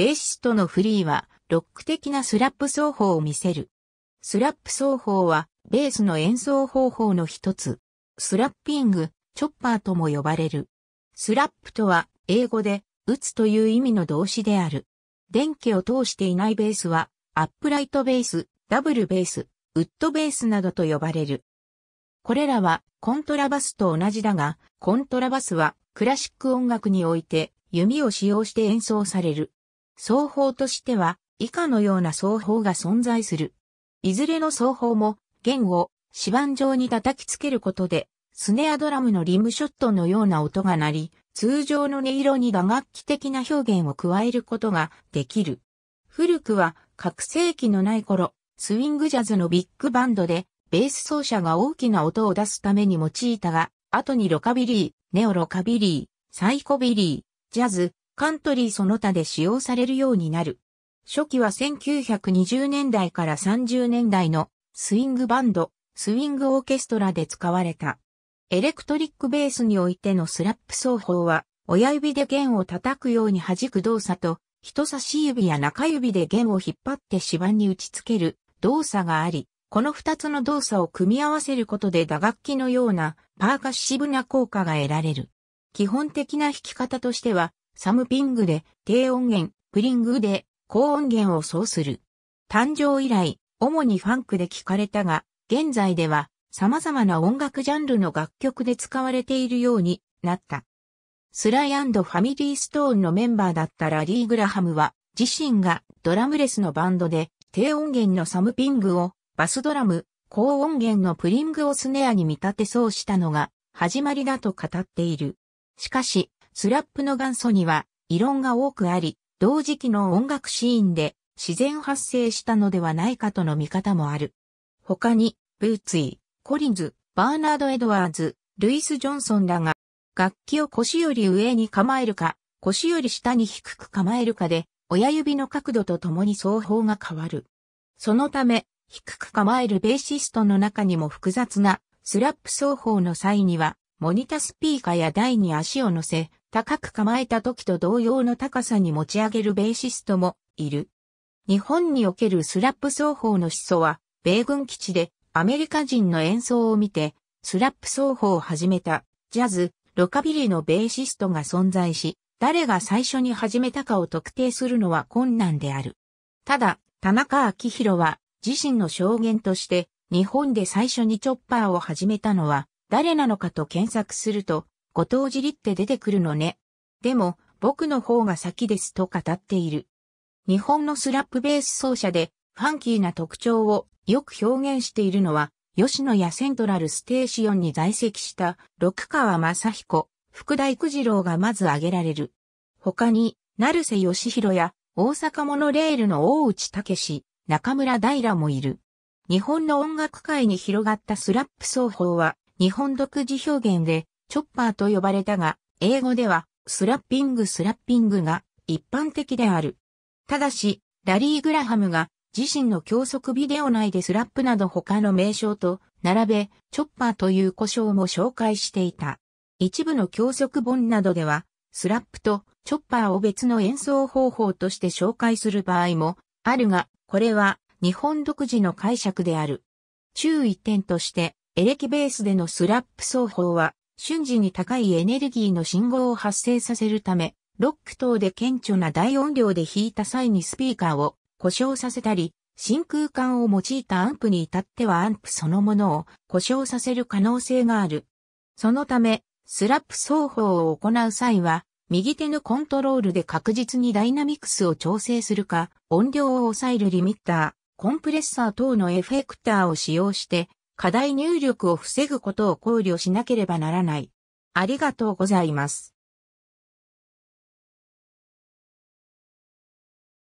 ベーシストのフリーは、ロック的なスラップ奏法を見せる。スラップ奏法は、ベースの演奏方法の一つ。スラッピング、チョッパーとも呼ばれる。スラップとは、英語で、打つという意味の動詞である。電気を通していないベースは、アップライトベース、ダブルベース、ウッドベースなどと呼ばれる。これらは、コントラバスと同じだが、コントラバスは、クラシック音楽において、弓を使用して演奏される。奏法としては、以下のような奏法が存在する。いずれの奏法も、弦を指板状に叩きつけることで、スネアドラムのリムショットのような音が鳴り、通常の音色に打楽器的な表現を加えることができる。古くは、覚醒器のない頃、スウィングジャズのビッグバンドで、ベース奏者が大きな音を出すために用いたが、後にロカビリー、ネオロカビリー、サイコビリー、ジャズ、カントリーその他で使用されるようになる。初期は1920年代から30年代のスイングバンド、スイングオーケストラで使われた。エレクトリックベースにおいてのスラップ奏法は、親指で弦を叩くように弾く動作と、人差し指や中指で弦を引っ張って指板に打ち付ける動作があり、この二つの動作を組み合わせることで打楽器のようなパーカッシブな効果が得られる。基本的な弾き方としては、サムピングで低音源、プリングで高音源をそうする。誕生以来、主にファンクで聴かれたが、現在では様々な音楽ジャンルの楽曲で使われているようになった。スライファミリーストーンのメンバーだったラリー・グラハムは、自身がドラムレスのバンドで、低音源のサムピングを、バスドラム、高音源のプリングをスネアに見立てそうしたのが、始まりだと語っている。しかし、スラップの元祖には異論が多くあり、同時期の音楽シーンで自然発生したのではないかとの見方もある。他に、ブーツィー、コリンズ、バーナード・エドワーズ、ルイス・ジョンソンらが、楽器を腰より上に構えるか、腰より下に低く構えるかで、親指の角度とともに奏法が変わる。そのため、低く構えるベーシストの中にも複雑なスラップ奏法の際には、モニタスピーカーや台に足を乗せ、高く構えた時と同様の高さに持ち上げるベーシストもいる。日本におけるスラップ奏法の思想は、米軍基地でアメリカ人の演奏を見て、スラップ奏法を始めた、ジャズ、ロカビリーのベーシストが存在し、誰が最初に始めたかを特定するのは困難である。ただ、田中明宏は、自身の証言として、日本で最初にチョッパーを始めたのは、誰なのかと検索すると、ご当じりって出てくるのね。でも、僕の方が先ですと語っている。日本のスラップベース奏者で、ファンキーな特徴をよく表現しているのは、吉野やセントラルステーションに在籍した六川正彦、福大九次郎がまず挙げられる。他に、成瀬義弘や大阪モノレールの大内武中村平もいる。日本の音楽界に広がったスラップ奏法は、日本独自表現で、チョッパーと呼ばれたが、英語ではスラッピングスラッピングが一般的である。ただし、ラリー・グラハムが自身の教則ビデオ内でスラップなど他の名称と並べ、チョッパーという呼称も紹介していた。一部の教則本などでは、スラップとチョッパーを別の演奏方法として紹介する場合もあるが、これは日本独自の解釈である。注意点として、エレキベースでのスラップ奏法は瞬時に高いエネルギーの信号を発生させるため、ロック等で顕著な大音量で弾いた際にスピーカーを故障させたり、真空管を用いたアンプに至ってはアンプそのものを故障させる可能性がある。そのため、スラップ奏法を行う際は、右手のコントロールで確実にダイナミクスを調整するか、音量を抑えるリミッター、コンプレッサー等のエフェクターを使用して、課題入力を防ぐことを考慮しなければならない。ありがとうございます。